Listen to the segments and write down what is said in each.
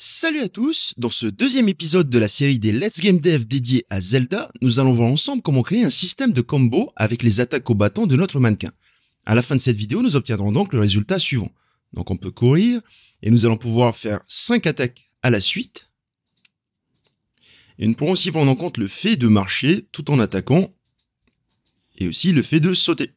Salut à tous Dans ce deuxième épisode de la série des Let's Game Dev dédié à Zelda, nous allons voir ensemble comment créer un système de combo avec les attaques au bâton de notre mannequin. À la fin de cette vidéo, nous obtiendrons donc le résultat suivant. Donc on peut courir, et nous allons pouvoir faire 5 attaques à la suite. Et nous pourrons aussi prendre en compte le fait de marcher tout en attaquant, et aussi le fait de sauter.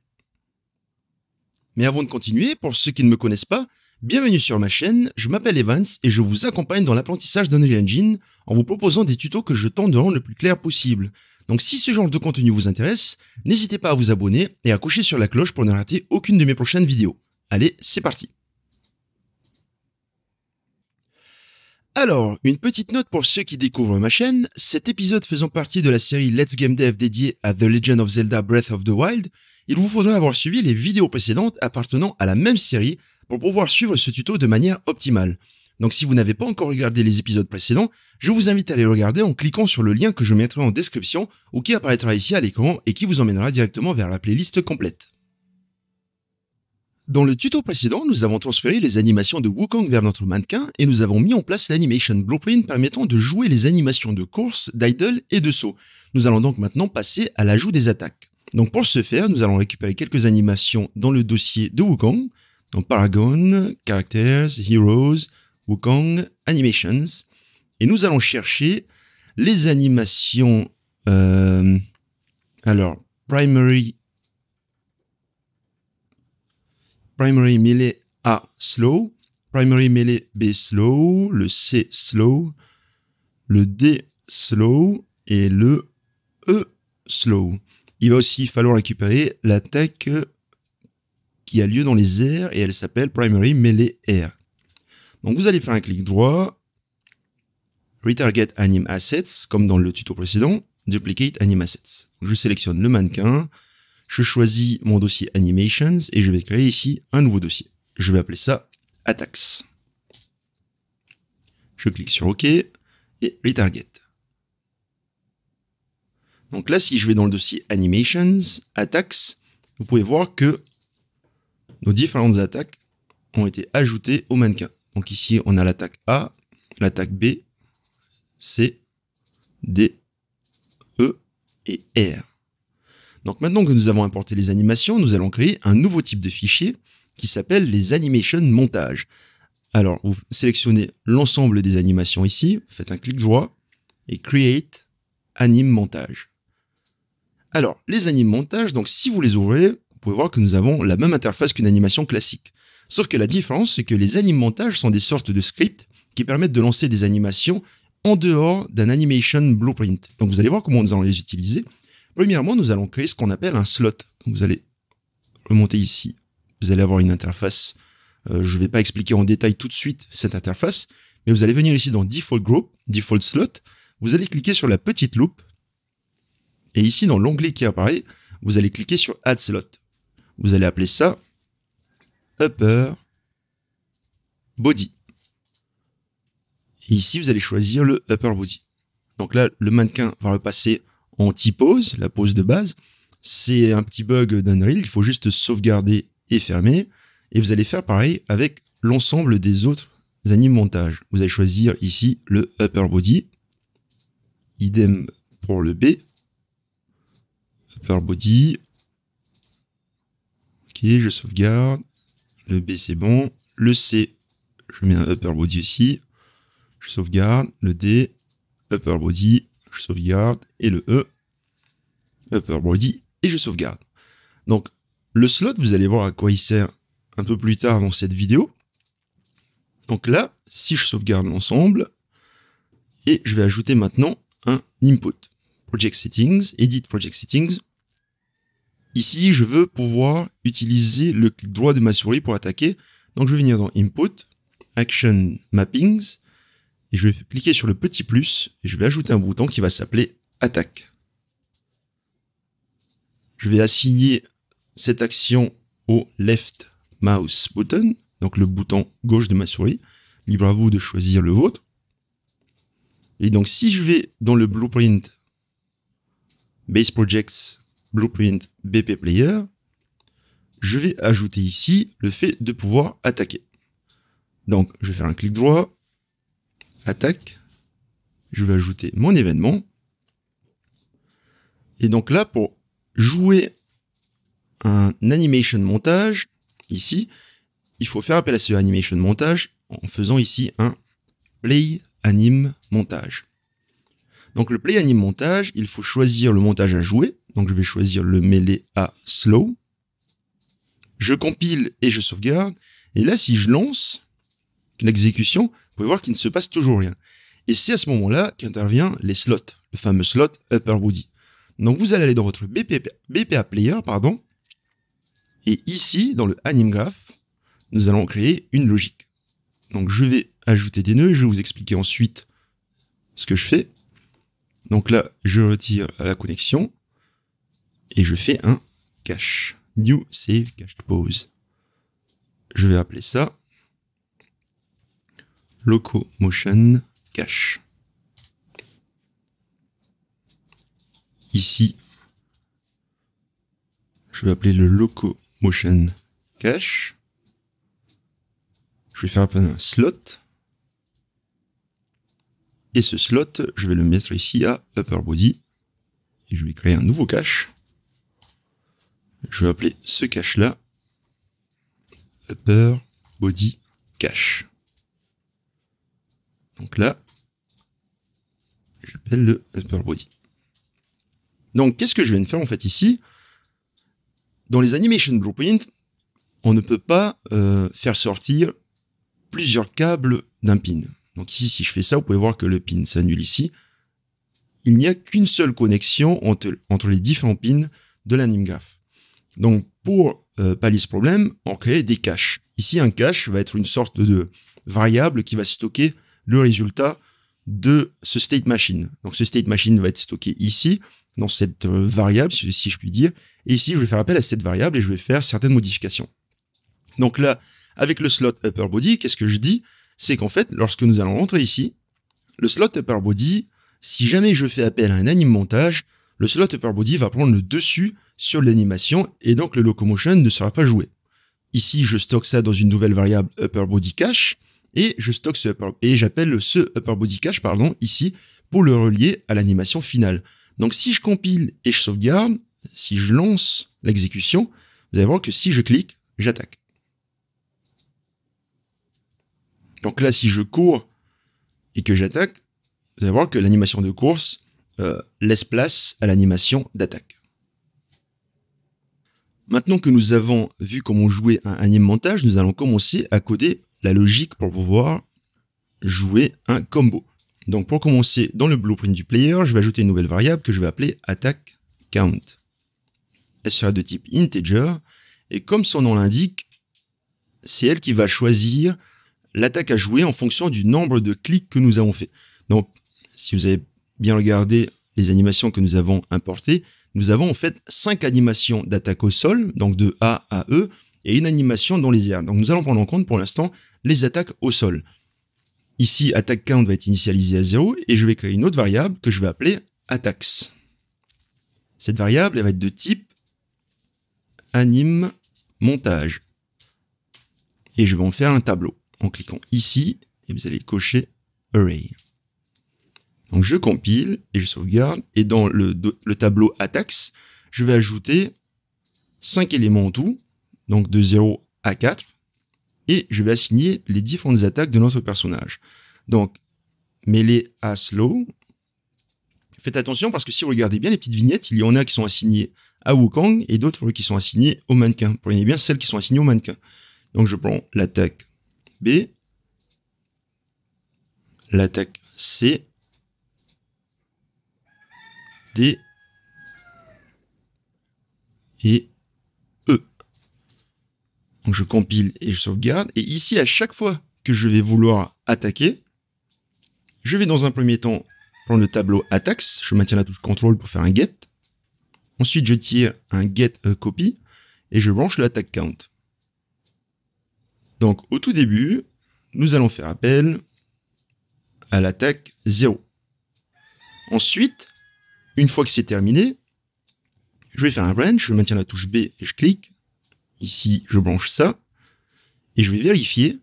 Mais avant de continuer, pour ceux qui ne me connaissent pas, Bienvenue sur ma chaîne, je m'appelle Evans et je vous accompagne dans l'apprentissage d'Unreal Engine en vous proposant des tutos que je tente de rendre le plus clair possible. Donc si ce genre de contenu vous intéresse, n'hésitez pas à vous abonner et à cocher sur la cloche pour ne rater aucune de mes prochaines vidéos. Allez, c'est parti Alors, une petite note pour ceux qui découvrent ma chaîne, cet épisode faisant partie de la série Let's Game Dev dédiée à The Legend of Zelda Breath of the Wild, il vous faudra avoir suivi les vidéos précédentes appartenant à la même série pour pouvoir suivre ce tuto de manière optimale. Donc si vous n'avez pas encore regardé les épisodes précédents, je vous invite à les regarder en cliquant sur le lien que je mettrai en description ou qui apparaîtra ici à l'écran et qui vous emmènera directement vers la playlist complète. Dans le tuto précédent, nous avons transféré les animations de Wukong vers notre mannequin et nous avons mis en place l'animation blueprint permettant de jouer les animations de course, d'idle et de saut. Nous allons donc maintenant passer à l'ajout des attaques. Donc pour ce faire, nous allons récupérer quelques animations dans le dossier de Wukong, donc Paragon, Characters, Heroes, Wukong, Animations. Et nous allons chercher les animations. Euh, alors, primary. Primary melee A slow. Primary melee B slow. Le C slow. Le D slow. Et le E slow. Il va aussi falloir récupérer l'attaque a lieu dans les airs et elle s'appelle Primary Melee Air. Donc vous allez faire un clic droit, Retarget Anime Assets, comme dans le tuto précédent, Duplicate Anime Assets. Je sélectionne le mannequin, je choisis mon dossier Animations et je vais créer ici un nouveau dossier. Je vais appeler ça Attacks. Je clique sur OK et Retarget. Donc là, si je vais dans le dossier Animations, Attacks, vous pouvez voir que nos différentes attaques ont été ajoutées au mannequin. Donc ici, on a l'attaque A, l'attaque B, C, D, E et R. Donc maintenant que nous avons importé les animations, nous allons créer un nouveau type de fichier qui s'appelle les animation montage. Alors, vous sélectionnez l'ensemble des animations ici, faites un clic droit et create anime montage. Alors, les anim Montage, donc si vous les ouvrez, vous pouvez voir que nous avons la même interface qu'une animation classique. Sauf que la différence, c'est que les Montages sont des sortes de scripts qui permettent de lancer des animations en dehors d'un animation blueprint. Donc vous allez voir comment nous allons les utiliser. Premièrement, nous allons créer ce qu'on appelle un slot. Donc vous allez remonter ici. Vous allez avoir une interface. Euh, je ne vais pas expliquer en détail tout de suite cette interface, mais vous allez venir ici dans Default Group, Default Slot. Vous allez cliquer sur la petite loupe. Et ici, dans l'onglet qui apparaît, vous allez cliquer sur Add Slot. Vous allez appeler ça upper body. ici, vous allez choisir le upper body. Donc là, le mannequin va repasser en T-pose, la pose de base. C'est un petit bug d'Unreal, il faut juste sauvegarder et fermer. Et vous allez faire pareil avec l'ensemble des autres animes montage. Vous allez choisir ici le upper body. Idem pour le B. Upper body, je sauvegarde. Le B, c'est bon. Le C, je mets un upper body ici. Je sauvegarde. Le D, upper body, je sauvegarde. Et le E, upper body, et je sauvegarde. Donc, le slot, vous allez voir à quoi il sert un peu plus tard dans cette vidéo. Donc là, si je sauvegarde l'ensemble, et je vais ajouter maintenant un input. Project Settings, Edit Project Settings, Ici, je veux pouvoir utiliser le clic droit de ma souris pour attaquer. Donc, je vais venir dans Input, Action Mappings, et je vais cliquer sur le petit plus, et je vais ajouter un bouton qui va s'appeler Attaque. Je vais assigner cette action au Left Mouse Button, donc le bouton gauche de ma souris. Libre à vous de choisir le vôtre. Et donc, si je vais dans le Blueprint Base Projects Blueprint BP Player, je vais ajouter ici le fait de pouvoir attaquer. Donc, je vais faire un clic droit, attaque, je vais ajouter mon événement. Et donc là, pour jouer un animation montage, ici, il faut faire appel à ce animation montage en faisant ici un play Anim montage. Donc le play Anim montage, il faut choisir le montage à jouer. Donc je vais choisir le mêlé à slow. Je compile et je sauvegarde. Et là, si je lance l'exécution, vous pouvez voir qu'il ne se passe toujours rien. Et c'est à ce moment-là qu'intervient les slots, le fameux slot Upper Body. Donc vous allez aller dans votre BPA, Player, pardon, et ici, dans le Anim Graph, nous allons créer une logique. Donc je vais ajouter des nœuds je vais vous expliquer ensuite ce que je fais. Donc là, je retire la connexion et je fais un cache. New save cache pose, Je vais appeler ça locomotion cache. Ici, je vais appeler le motion cache. Je vais faire un slot. Et ce slot, je vais le mettre ici à upper body. Et je vais créer un nouveau cache. Je vais appeler ce cache-là upper body cache. Donc là, j'appelle le upper body. Donc qu'est-ce que je viens de faire en fait ici Dans les animation blueprints, on ne peut pas euh, faire sortir plusieurs câbles d'un pin. Donc ici, si je fais ça, vous pouvez voir que le pin s'annule ici. Il n'y a qu'une seule connexion entre, entre, les différents pins de l'anime graph. Donc, pour euh, pallier ce problème, on crée des caches. Ici, un cache va être une sorte de variable qui va stocker le résultat de ce state machine. Donc, ce state machine va être stocké ici, dans cette euh, variable, si je puis dire. Et ici, je vais faire appel à cette variable et je vais faire certaines modifications. Donc là, avec le slot upper body, qu'est-ce que je dis C'est qu'en fait, lorsque nous allons rentrer ici, le slot upper body, si jamais je fais appel à un Anim montage, le slot upper body va prendre le dessus sur l'animation et donc le locomotion ne sera pas joué. Ici, je stocke ça dans une nouvelle variable upper body cache et je stocke ce et j'appelle ce upper body cache, pardon, ici pour le relier à l'animation finale. Donc si je compile et je sauvegarde, si je lance l'exécution, vous allez voir que si je clique, j'attaque. Donc là, si je cours et que j'attaque, vous allez voir que l'animation de course euh, laisse place à l'animation d'attaque. Maintenant que nous avons vu comment jouer un montage, nous allons commencer à coder la logique pour pouvoir jouer un combo. Donc pour commencer, dans le blueprint du player, je vais ajouter une nouvelle variable que je vais appeler attack count. Elle sera de type integer, et comme son nom l'indique, c'est elle qui va choisir l'attaque à jouer en fonction du nombre de clics que nous avons fait. Donc, si vous avez bien regardé les animations que nous avons importées, nous avons en fait cinq animations d'attaque au sol, donc de A à E, et une animation dans les airs. Donc nous allons prendre en compte pour l'instant les attaques au sol. Ici, attaque count va être initialisé à 0 et je vais créer une autre variable que je vais appeler Attacks. Cette variable elle va être de type anime montage. Et je vais en faire un tableau en cliquant ici et vous allez cocher array. Donc je compile et je sauvegarde. Et dans le, tableau ATAX, je vais ajouter 5 éléments en tout, donc de 0 à 4. Et je vais assigner les différentes attaques de notre personnage. Donc, mêlée à slow. Faites attention parce que si vous regardez bien les petites vignettes, il y en a qui sont assignées à Wukong et d'autres qui sont assignées au mannequin. Prenez bien celles qui sont assignées au mannequin. Donc je prends l'attaque B, l'attaque C D, et E. Donc je compile et je sauvegarde. Et ici, à chaque fois que je vais vouloir attaquer, je vais dans un premier temps prendre le tableau Attacks, Je maintiens la touche Ctrl pour faire un get. Ensuite, je tire un get euh, copy et je branche l'Attack count. Donc au tout début, nous allons faire appel à l'attaque 0. Ensuite, une fois que c'est terminé, je vais faire un branch, je maintiens la touche B et je clique. Ici, je branche ça. Et je vais vérifier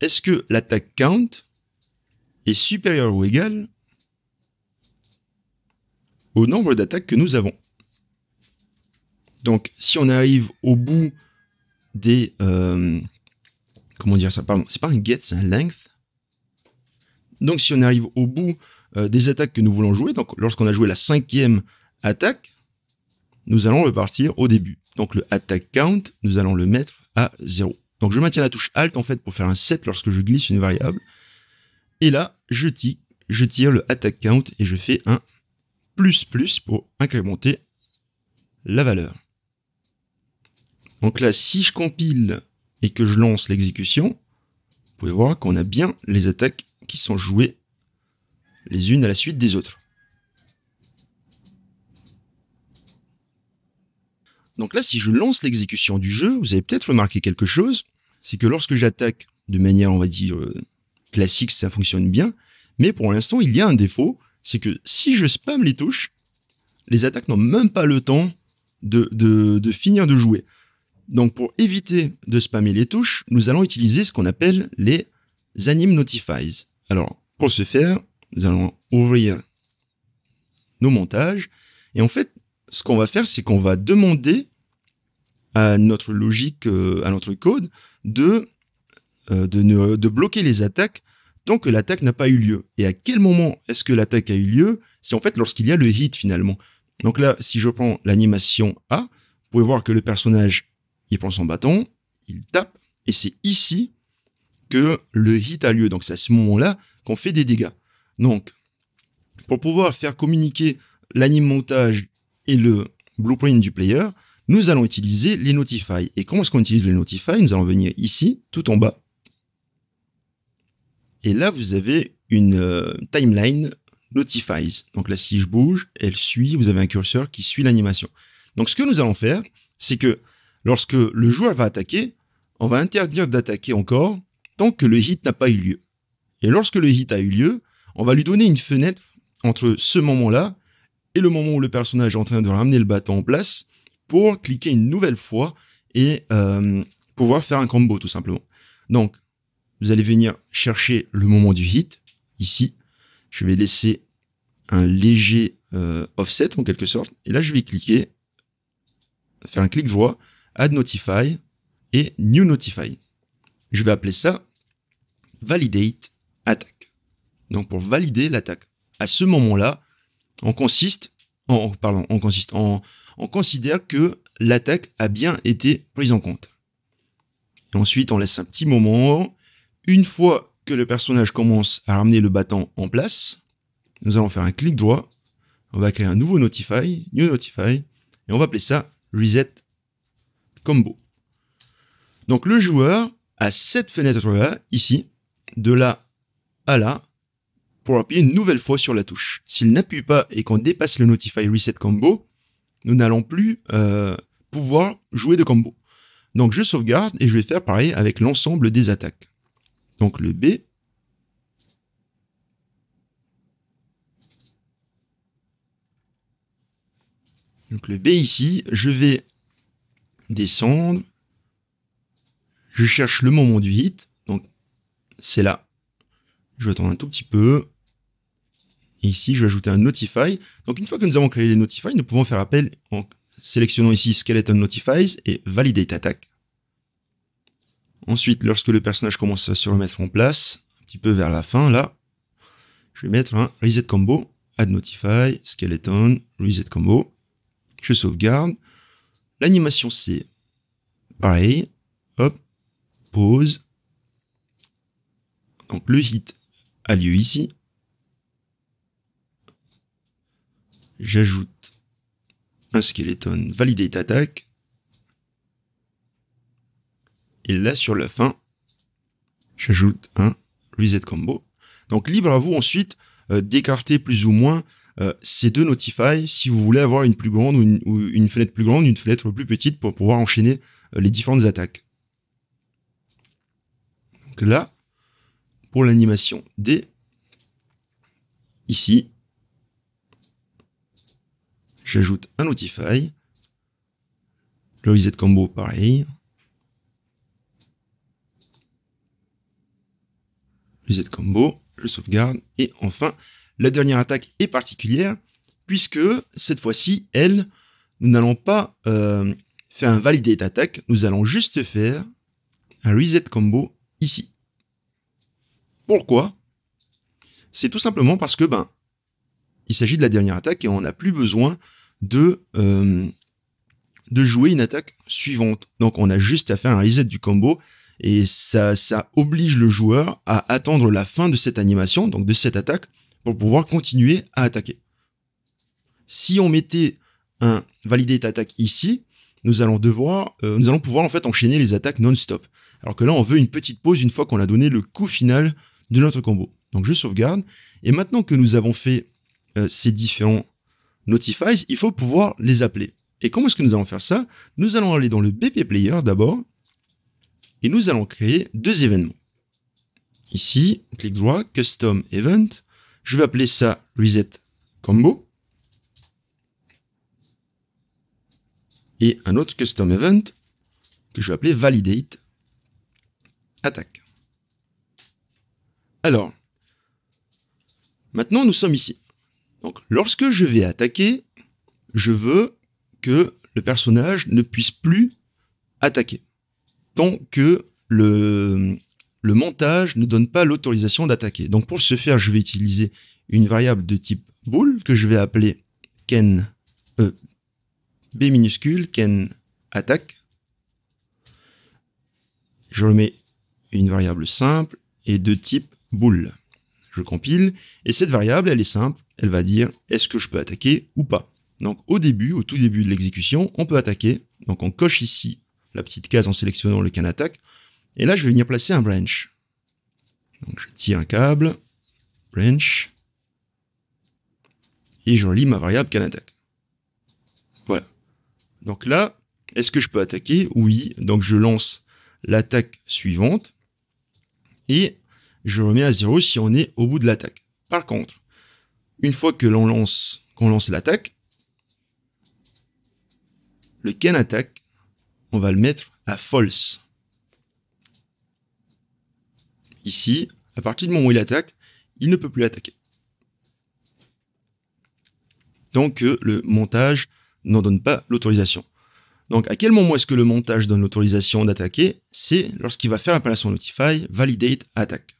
est-ce que l'attaque count est supérieur ou égal au nombre d'attaques que nous avons. Donc, si on arrive au bout des... Euh, comment dire ça Pardon, c'est pas un get, c'est un length. Donc, si on arrive au bout euh, des attaques que nous voulons jouer. Donc, lorsqu'on a joué la cinquième attaque, nous allons repartir au début. Donc, le attack count, nous allons le mettre à 0. Donc, je maintiens la touche Alt, en fait, pour faire un set lorsque je glisse une variable. Et là, je, tire, je tire le attack count et je fais un plus plus pour incrémenter la valeur. Donc là, si je compile et que je lance l'exécution, vous pouvez voir qu'on a bien les attaques qui sont jouées les unes à la suite des autres. Donc là, si je lance l'exécution du jeu, vous avez peut-être remarqué quelque chose, c'est que lorsque j'attaque de manière, on va dire, euh, classique, ça fonctionne bien, mais pour l'instant, il y a un défaut, c'est que si je spam les touches, les attaques n'ont même pas le temps de, finir de jouer. Donc pour éviter de spammer les touches, nous allons utiliser ce qu'on appelle les anime notifies. Alors, pour ce faire, nous allons ouvrir nos montages. Et en fait, ce qu'on va faire, c'est qu'on va demander à notre logique, euh, à notre code, de, euh, de, bloquer les attaques tant que l'attaque n'a pas eu lieu. Et à quel moment est-ce que l'attaque a eu lieu C'est en fait lorsqu'il y a le hit finalement. Donc là, si je prends l'animation A, vous pouvez voir que le personnage, il prend son bâton, il tape, et c'est ici que le hit a lieu. Donc c'est à ce moment-là qu'on fait des dégâts. Donc, pour pouvoir faire communiquer l'anime montage et le blueprint du player, nous allons utiliser les notify. Et comment est-ce qu'on utilise les notify Nous allons venir ici, tout en bas. Et là, vous avez une euh, timeline notifies. Donc là, si je bouge, elle suit, vous avez un curseur qui suit l'animation. Donc ce que nous allons faire, c'est que lorsque le joueur va attaquer, on va interdire d'attaquer encore tant que le hit n'a pas eu lieu. Et lorsque le hit a eu lieu, on va lui donner une fenêtre entre ce moment-là et le moment où le personnage est en train de ramener le bâton en place pour cliquer une nouvelle fois et euh, pouvoir faire un combo tout simplement. Donc, vous allez venir chercher le moment du hit ici. Je vais laisser un léger euh, offset en quelque sorte. Et là, je vais cliquer, faire un clic droit, Add Notify et New Notify. Je vais appeler ça Validate Attack donc pour valider l'attaque. À ce moment-là, on consiste, considère que l'attaque a bien été prise en compte. ensuite, on laisse un petit moment. Une fois que le personnage commence à ramener le bâton en place, nous allons faire un clic droit. On va créer un nouveau Notify, New Notify, et on va appeler ça Reset Combo. Donc le joueur a cette fenêtre-là, ici, de là à là, appuyer une nouvelle fois sur la touche. S'il n'appuie pas et qu'on dépasse le Notify Reset Combo, nous n'allons plus euh, pouvoir jouer de combo. Donc je sauvegarde et je vais faire pareil avec l'ensemble des attaques. Donc le B. Donc le B ici, je vais descendre. Je cherche le moment du hit. Donc c'est là. Je vais attendre un tout petit peu ici, je vais ajouter un notify. Donc, une fois que nous avons créé les notify, nous pouvons faire appel en sélectionnant ici skeleton notifies et validate attack. Ensuite, lorsque le personnage commence à se remettre en place, un petit peu vers la fin, là, je vais mettre un reset combo, add notify, skeleton, reset combo. Je sauvegarde. L'animation, c'est pareil. Hop, pause. Donc, le hit a lieu ici. J'ajoute un skeleton validate attack. Et là, sur la fin, j'ajoute un reset combo. Donc, libre à vous ensuite euh, d'écarter plus ou moins euh, ces deux notify si vous voulez avoir une plus grande ou une, fenêtre plus grande, une fenêtre plus petite pour pouvoir enchaîner euh, les différentes attaques. Donc là, pour l'animation D, ici, J'ajoute un notify. Le reset combo, pareil. Reset combo, le sauvegarde. Et enfin, la dernière attaque est particulière, puisque cette fois-ci, elle, nous n'allons pas euh, faire un validate attack, nous allons juste faire un reset combo ici. Pourquoi C'est tout simplement parce que ben, il s'agit de la dernière attaque et on n'a plus besoin de euh, de jouer une attaque suivante. Donc on a juste à faire un reset du combo et ça ça oblige le joueur à attendre la fin de cette animation, donc de cette attaque pour pouvoir continuer à attaquer. Si on mettait un valider attaque ici, nous allons devoir euh, nous allons pouvoir en fait enchaîner les attaques non-stop. Alors que là on veut une petite pause une fois qu'on a donné le coup final de notre combo. Donc je sauvegarde et maintenant que nous avons fait euh, ces différents notifies, il faut pouvoir les appeler. Et comment est-ce que nous allons faire ça Nous allons aller dans le BP Player d'abord et nous allons créer deux événements. Ici, clic droit, Custom Event. Je vais appeler ça Reset Combo. Et un autre Custom Event que je vais appeler Validate Attack. Alors, maintenant nous sommes ici. Donc lorsque je vais attaquer, je veux que le personnage ne puisse plus attaquer. Tant que le, le montage ne donne pas l'autorisation d'attaquer. Donc pour ce faire, je vais utiliser une variable de type bool que je vais appeler ken euh, b minuscule ken attaque. Je remets une variable simple et de type bool je compile, et cette variable, elle est simple, elle va dire est-ce que je peux attaquer ou pas. Donc au début, au tout début de l'exécution, on peut attaquer, donc on coche ici la petite case en sélectionnant le can attaque et là je vais venir placer un branch. Donc je tire un câble, branch, et je relis ma variable can attaque Voilà. Donc là, est-ce que je peux attaquer Oui, donc je lance l'attaque suivante, et je remets à zéro si on est au bout de l'attaque. Par contre, une fois que l'on lance, qu'on lance l'attaque, le can attack, on va le mettre à false. Ici, à partir du moment où il attaque, il ne peut plus attaquer. Tant que euh, le montage n'en donne pas l'autorisation. Donc à quel moment est-ce que le montage donne l'autorisation d'attaquer C'est lorsqu'il va faire l'appellation notify validate attack.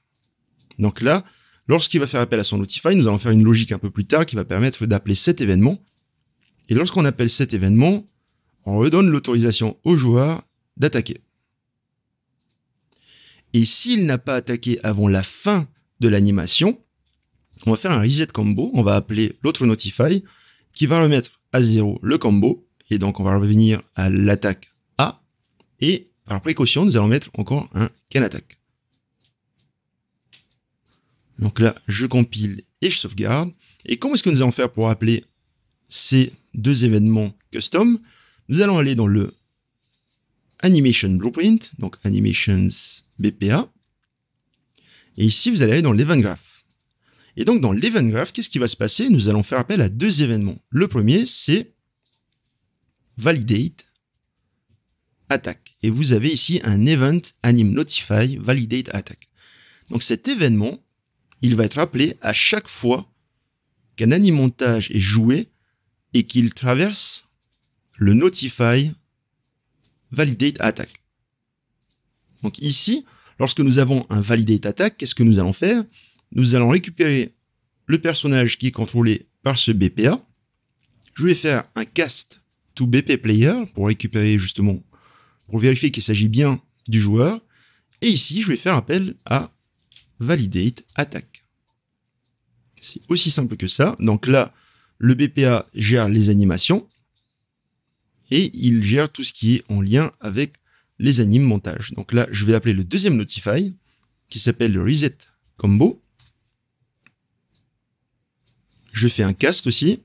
Donc là, lorsqu'il va faire appel à son notify, nous allons faire une logique un peu plus tard qui va permettre d'appeler cet événement. Et lorsqu'on appelle cet événement, on redonne l'autorisation au joueur d'attaquer. Et s'il n'a pas attaqué avant la fin de l'animation, on va faire un reset combo, on va appeler l'autre notify qui va remettre à zéro le combo, et donc on va revenir à l'attaque A, et par précaution, nous allons mettre encore un can attaque donc là, je compile et je sauvegarde. Et comment est-ce que nous allons faire pour appeler ces deux événements custom Nous allons aller dans le Animation Blueprint, donc Animations BPA. Et ici, vous allez aller dans l'Event Graph. Et donc, dans l'Event Graph, qu'est-ce qui va se passer Nous allons faire appel à deux événements. Le premier, c'est Validate Attack. Et vous avez ici un Event Anim Notify Validate Attack. Donc, cet événement, il va être appelé à chaque fois qu'un animontage est joué et qu'il traverse le notify validate attack. Donc ici, lorsque nous avons un validate attack, qu'est-ce que nous allons faire Nous allons récupérer le personnage qui est contrôlé par ce BPA. Je vais faire un cast to BP player pour récupérer justement, pour vérifier qu'il s'agit bien du joueur. Et ici, je vais faire appel à validate attack. C'est aussi simple que ça. Donc là, le BPA gère les animations et il gère tout ce qui est en lien avec les animes montage. Donc là, je vais appeler le deuxième notify qui s'appelle le reset combo. Je fais un cast aussi.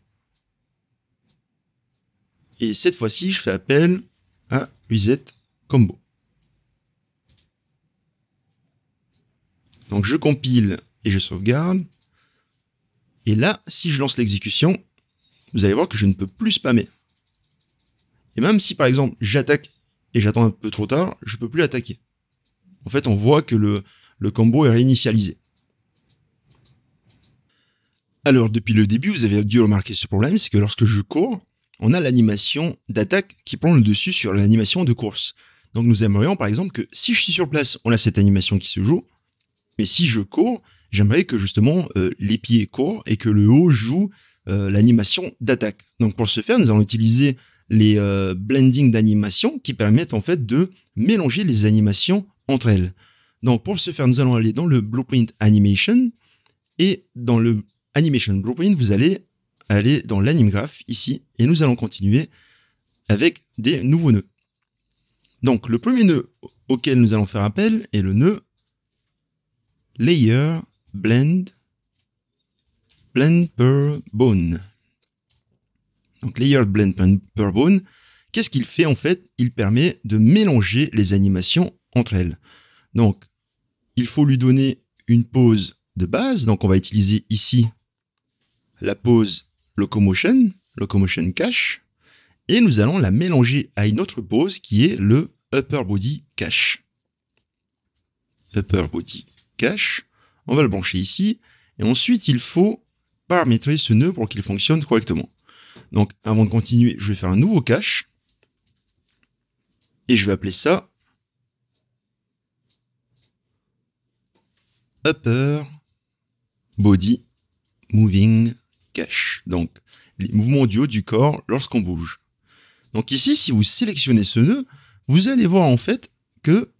Et cette fois-ci, je fais appel à reset combo. Donc je compile et je sauvegarde. Et là, si je lance l'exécution, vous allez voir que je ne peux plus spammer. Et même si par exemple j'attaque et j'attends un peu trop tard, je ne peux plus attaquer. En fait, on voit que le, le combo est réinitialisé. Alors, depuis le début, vous avez dû remarquer ce problème, c'est que lorsque je cours, on a l'animation d'attaque qui prend le dessus sur l'animation de course. Donc nous aimerions par exemple que si je suis sur place, on a cette animation qui se joue, mais si je cours, j'aimerais que justement euh, les pieds courts et que le haut joue euh, l'animation d'attaque. Donc pour ce faire, nous allons utiliser les euh, Blending d'animation qui permettent en fait de mélanger les animations entre elles. Donc pour ce faire, nous allons aller dans le Blueprint Animation et dans le Animation Blueprint, vous allez aller dans l'anime graph ici et nous allons continuer avec des nouveaux nœuds. Donc le premier nœud auquel nous allons faire appel est le nœud Layer Blend, blend per bone. Donc Layer Blend per bone, qu'est-ce qu'il fait en fait Il permet de mélanger les animations entre elles. Donc il faut lui donner une pose de base. Donc on va utiliser ici la pose Locomotion, Locomotion Cache. Et nous allons la mélanger à une autre pose qui est le Upper Body Cache. Upper Body Cache on va le brancher ici, et ensuite il faut paramétrer ce nœud pour qu'il fonctionne correctement. Donc avant de continuer, je vais faire un nouveau cache, et je vais appeler ça upper body moving cache. Donc les mouvements du haut du corps lorsqu'on bouge. Donc ici, si vous sélectionnez ce nœud, vous allez voir en fait que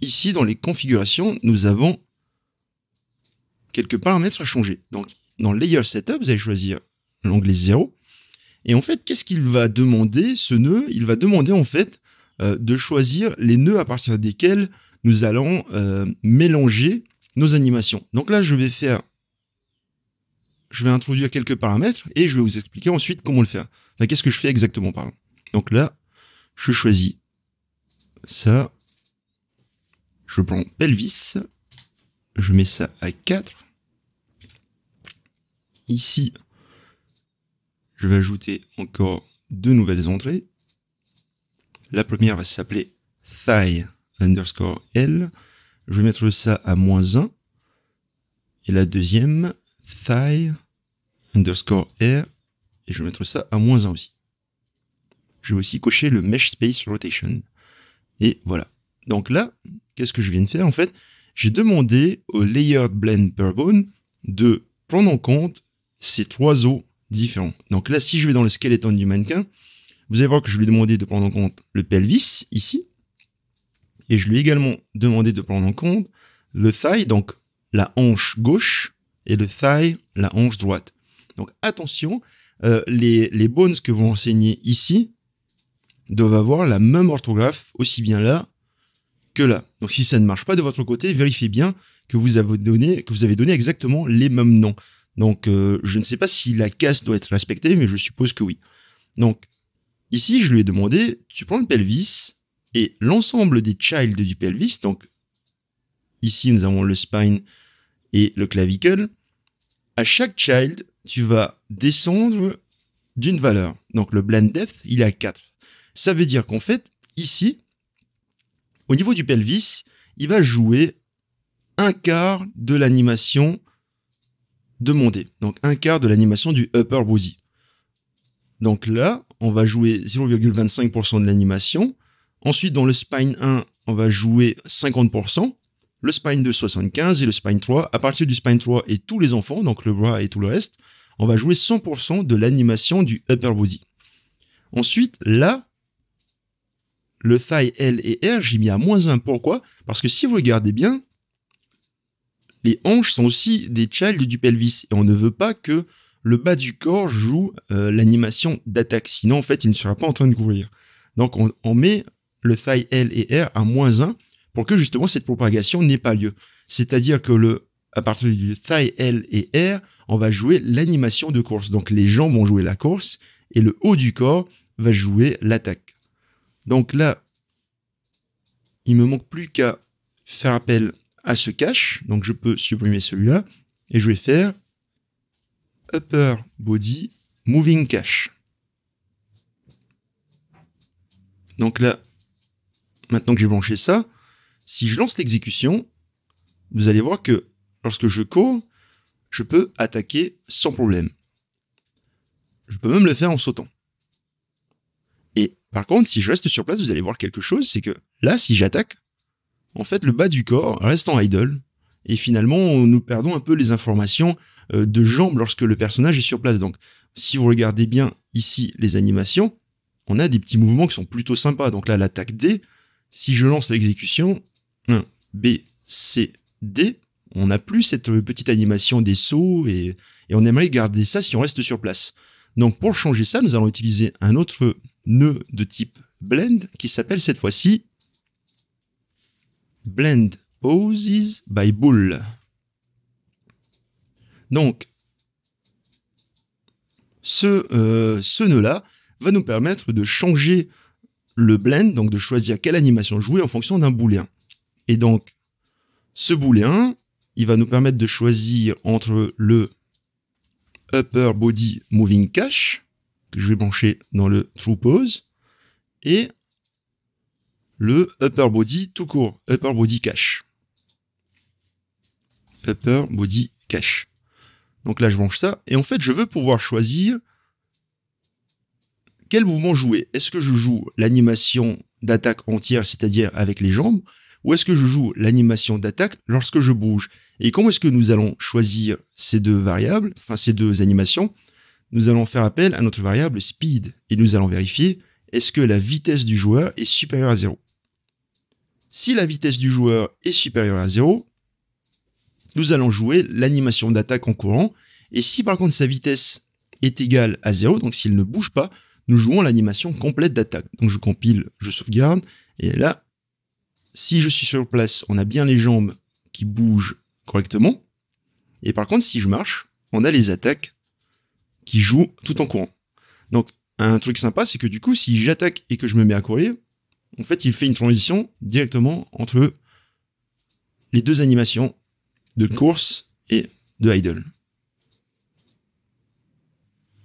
ici dans les configurations, nous avons quelques paramètres à changer. Donc, dans Layer Setup, vous allez choisir l'onglet 0. Et en fait, qu'est-ce qu'il va demander, ce nœud Il va demander, en fait, euh, de choisir les nœuds à partir desquels nous allons euh, mélanger nos animations. Donc là, je vais faire... Je vais introduire quelques paramètres et je vais vous expliquer ensuite comment le faire. qu'est-ce que je fais exactement, là Donc là, je choisis ça. Je prends Pelvis. Je mets ça à 4. Ici, je vais ajouter encore deux nouvelles entrées. La première va s'appeler thigh underscore L. Je vais mettre ça à moins 1. Et la deuxième, thigh underscore R. Et je vais mettre ça à moins 1 aussi. Je vais aussi cocher le mesh space rotation. Et voilà. Donc là, qu'est-ce que je viens de faire En fait, j'ai demandé au Layer blend per bone de prendre en compte ces trois os différents. Donc là, si je vais dans le skeleton du mannequin, vous allez voir que je lui ai demandé de prendre en compte le pelvis, ici. Et je lui ai également demandé de prendre en compte le thigh, donc la hanche gauche, et le thigh, la hanche droite. Donc attention, euh, les, bones que vous enseignez ici doivent avoir la même orthographe, aussi bien là que là. Donc si ça ne marche pas de votre côté, vérifiez bien que vous avez donné, que vous avez donné exactement les mêmes noms. Donc, euh, je ne sais pas si la casse doit être respectée, mais je suppose que oui. Donc, ici, je lui ai demandé, tu prends le pelvis et l'ensemble des child du pelvis, donc ici, nous avons le spine et le clavicle. À chaque child, tu vas descendre d'une valeur. Donc, le blend depth, il est à 4. Ça veut dire qu'en fait, ici, au niveau du pelvis, il va jouer un quart de l'animation demander Donc un quart de l'animation du upper body. Donc là, on va jouer 0,25% de l'animation. Ensuite, dans le spine 1, on va jouer 50%, le spine 2, 75 et le spine 3. À partir du spine 3 et tous les enfants, donc le bras et tout le reste, on va jouer 100% de l'animation du upper body. Ensuite, là, le thigh L et R, j'ai mis à moins 1. Pourquoi Parce que si vous regardez bien, les hanches sont aussi des child du pelvis et on ne veut pas que le bas du corps joue euh, l'animation d'attaque, sinon en fait il ne sera pas en train de courir. Donc on, met le thigh L et R à moins 1 pour que justement cette propagation n'ait pas lieu. C'est-à-dire que le à partir du thigh L et R, on va jouer l'animation de course. Donc les jambes vont jouer la course et le haut du corps va jouer l'attaque. Donc là, il me manque plus qu'à faire appel à ce cache. Donc je peux supprimer celui-là et je vais faire upper body moving cache. Donc là, maintenant que j'ai branché ça, si je lance l'exécution, vous allez voir que lorsque je cours, je peux attaquer sans problème. Je peux même le faire en sautant. Et par contre, si je reste sur place, vous allez voir quelque chose, c'est que là, si j'attaque, en fait, le bas du corps reste en idle, et finalement, nous perdons un peu les informations euh, de jambes lorsque le personnage est sur place. Donc, si vous regardez bien ici les animations, on a des petits mouvements qui sont plutôt sympas. Donc là, l'attaque D, si je lance l'exécution, 1, B, C, D, on n'a plus cette petite animation des sauts et, et, on aimerait garder ça si on reste sur place. Donc pour changer ça, nous allons utiliser un autre nœud de type blend qui s'appelle cette fois-ci Blend Poses by Bull. Donc, ce, euh, ce nœud-là va nous permettre de changer le blend, donc de choisir quelle animation jouer en fonction d'un booléen. Et donc, ce booléen, il va nous permettre de choisir entre le upper body moving cache, que je vais brancher dans le true pose, et le upper body tout court, upper body cache. Upper body cache. Donc là, je branche ça. Et en fait, je veux pouvoir choisir quel mouvement jouer. Est-ce que je joue l'animation d'attaque entière, c'est-à-dire avec les jambes, ou est-ce que je joue l'animation d'attaque lorsque je bouge Et comment est-ce que nous allons choisir ces deux variables, enfin ces deux animations Nous allons faire appel à notre variable speed et nous allons vérifier est-ce que la vitesse du joueur est supérieure à 0. Si la vitesse du joueur est supérieure à 0, nous allons jouer l'animation d'attaque en courant. Et si par contre sa vitesse est égale à 0, donc s'il ne bouge pas, nous jouons l'animation complète d'attaque. Donc je compile, je sauvegarde, et là, si je suis sur place, on a bien les jambes qui bougent correctement. Et par contre, si je marche, on a les attaques qui jouent tout en courant. Donc un truc sympa, c'est que du coup, si j'attaque et que je me mets à courir, en fait, il fait une transition directement entre les deux animations de course et de idle.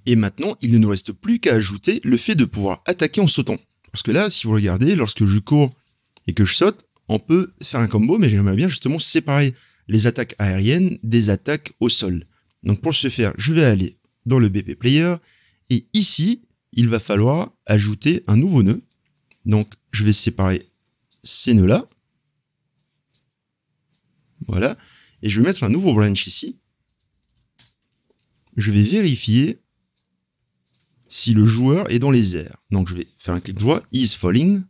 Et maintenant, il ne nous reste plus qu'à ajouter le fait de pouvoir attaquer en sautant. Parce que là, si vous regardez, lorsque je cours et que je saute, on peut faire un combo, mais j'aimerais bien justement séparer les attaques aériennes des attaques au sol. Donc pour ce faire, je vais aller dans le BP Player, et ici, il va falloir ajouter un nouveau nœud. Donc je vais séparer ces nœuds-là. Voilà. Et je vais mettre un nouveau branch ici. Je vais vérifier si le joueur est dans les airs. Donc je vais faire un clic droit, is falling.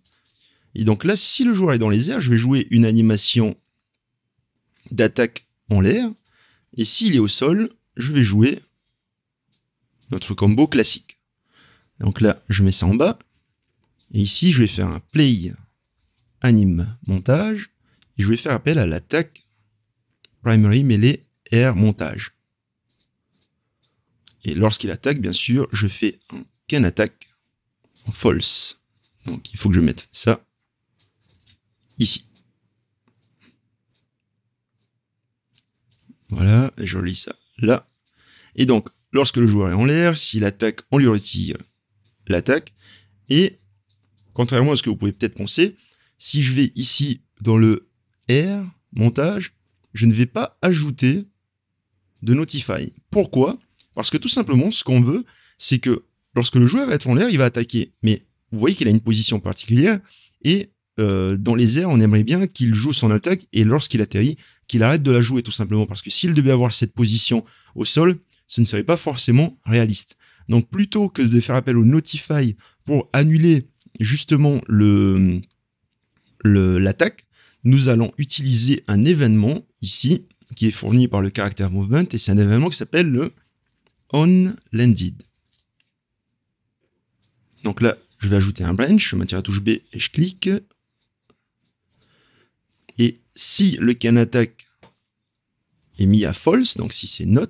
Et donc là, si le joueur est dans les airs, je vais jouer une animation d'attaque en l'air. Et s'il est au sol, je vais jouer notre combo classique. Donc là, je mets ça en bas. Et ici, je vais faire un play anime montage et je vais faire appel à l'attaque primary melee air montage. Et lorsqu'il attaque, bien sûr, je fais un can attaque en false. Donc il faut que je mette ça ici. Voilà, je relis ça là. Et donc, lorsque le joueur est en l'air, s'il attaque, on lui retire l'attaque. Et Contrairement à ce que vous pouvez peut-être penser, si je vais ici dans le Air »« montage, je ne vais pas ajouter de Notify. Pourquoi Parce que tout simplement, ce qu'on veut, c'est que lorsque le joueur va être en l'air, il va attaquer. Mais vous voyez qu'il a une position particulière et euh, dans les airs, on aimerait bien qu'il joue son attaque et lorsqu'il atterrit, qu'il arrête de la jouer tout simplement. Parce que s'il devait avoir cette position au sol, ce ne serait pas forcément réaliste. Donc plutôt que de faire appel au Notify pour annuler justement le l'attaque, nous allons utiliser un événement ici qui est fourni par le caractère movement et c'est un événement qui s'appelle le on landed Donc là, je vais ajouter un branch, je maintiens la touche B et je clique. Et si le can attack est mis à false, donc si c'est not,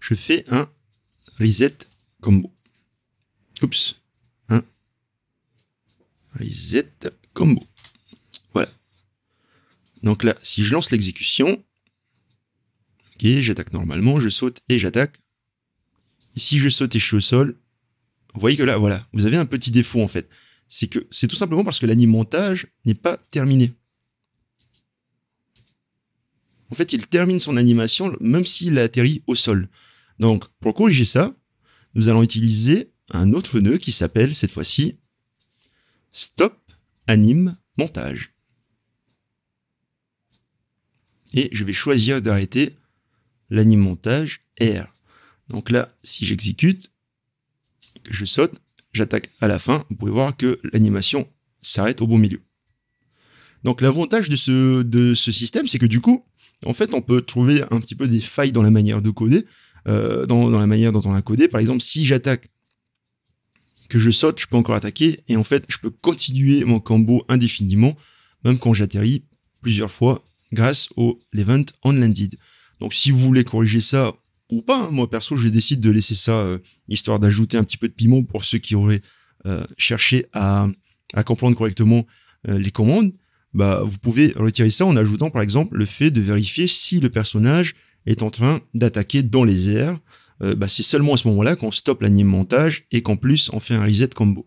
je fais un reset combo. Oups. Hein Reset combo. Voilà. Donc là, si je lance l'exécution, ok, j'attaque normalement, je saute et j'attaque. si je saute et je suis au sol. Vous voyez que là, voilà, vous avez un petit défaut en fait. C'est que c'est tout simplement parce que l'animontage n'est pas terminé. En fait, il termine son animation même s'il atterrit au sol. Donc, pour corriger ça, nous allons utiliser un autre nœud qui s'appelle cette fois-ci Stop Anime Montage. Et je vais choisir d'arrêter l'anime montage R. Donc là, si j'exécute, je saute, j'attaque à la fin, vous pouvez voir que l'animation s'arrête au bon milieu. Donc l'avantage de ce, de ce système, c'est que du coup, en fait, on peut trouver un petit peu des failles dans la manière de coder, euh, dans, la manière dont on l'a codé. Par exemple, si j'attaque, que je saute, je peux encore attaquer, et en fait, je peux continuer mon combo indéfiniment, même quand j'atterris plusieurs fois grâce au l'event on landed. Donc si vous voulez corriger ça ou pas, hein, moi perso, je décide de laisser ça, euh, histoire d'ajouter un petit peu de piment pour ceux qui auraient euh, cherché à, à, comprendre correctement les commandes, bah, vous pouvez retirer ça en ajoutant par exemple le fait de vérifier si le personnage est en train d'attaquer dans les airs. Euh, bah, c'est seulement à ce moment-là qu'on stoppe l'anime-montage et qu'en plus on fait un reset combo.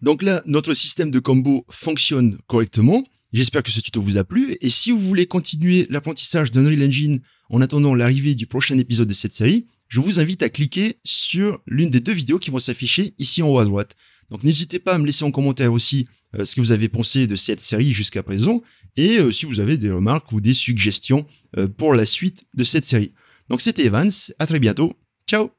Donc là, notre système de combo fonctionne correctement. J'espère que ce tuto vous a plu. Et si vous voulez continuer l'apprentissage d'Unreal Engine en attendant l'arrivée du prochain épisode de cette série, je vous invite à cliquer sur l'une des deux vidéos qui vont s'afficher ici en haut à droite. Donc n'hésitez pas à me laisser en commentaire aussi euh, ce que vous avez pensé de cette série jusqu'à présent et euh, si vous avez des remarques ou des suggestions euh, pour la suite de cette série. Donc c'était Evans, à très bientôt, ciao